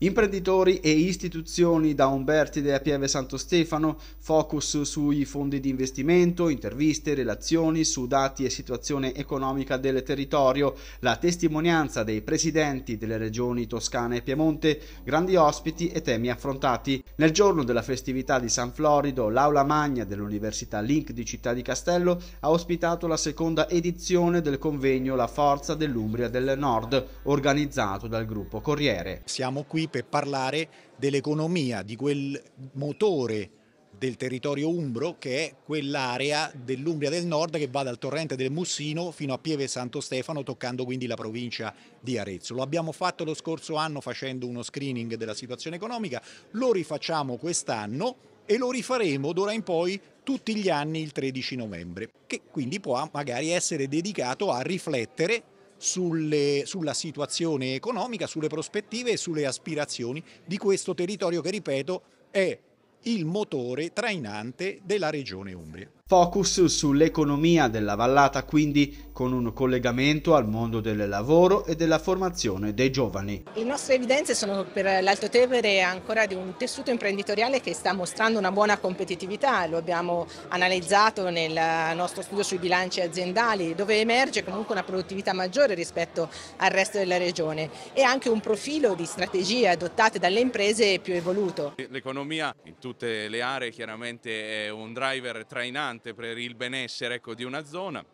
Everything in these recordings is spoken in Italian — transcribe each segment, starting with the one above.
Imprenditori e istituzioni da Umberti della Pieve Santo Stefano, focus sui fondi di investimento, interviste, relazioni su dati e situazione economica del territorio, la testimonianza dei presidenti delle regioni Toscana e Piemonte, grandi ospiti e temi affrontati. Nel giorno della festività di San Florido, l'aula magna dell'Università Link di Città di Castello ha ospitato la seconda edizione del convegno La forza dell'Umbria del Nord, organizzato dal gruppo Corriere. Siamo qui per parlare dell'economia, di quel motore del territorio umbro che è quell'area dell'Umbria del Nord che va dal torrente del Mussino fino a Pieve Santo Stefano toccando quindi la provincia di Arezzo. Lo abbiamo fatto lo scorso anno facendo uno screening della situazione economica, lo rifacciamo quest'anno e lo rifaremo d'ora in poi tutti gli anni il 13 novembre, che quindi può magari essere dedicato a riflettere sulle, sulla situazione economica, sulle prospettive e sulle aspirazioni di questo territorio che, ripeto, è il motore trainante della regione Umbria focus sull'economia della vallata, quindi con un collegamento al mondo del lavoro e della formazione dei giovani. Le nostre evidenze sono per l'Alto Tevere ancora di un tessuto imprenditoriale che sta mostrando una buona competitività, lo abbiamo analizzato nel nostro studio sui bilanci aziendali, dove emerge comunque una produttività maggiore rispetto al resto della regione e anche un profilo di strategie adottate dalle imprese più evoluto. L'economia in tutte le aree chiaramente è un driver trainante importante per il benessere ecco, di una zona.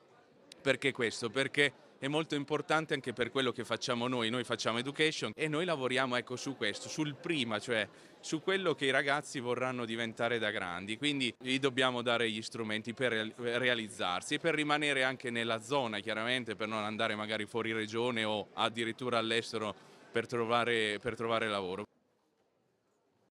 Perché questo? Perché è molto importante anche per quello che facciamo noi, noi facciamo education e noi lavoriamo ecco, su questo, sul prima, cioè su quello che i ragazzi vorranno diventare da grandi, quindi gli dobbiamo dare gli strumenti per eh, realizzarsi e per rimanere anche nella zona chiaramente, per non andare magari fuori regione o addirittura all'estero per trovare, per trovare lavoro.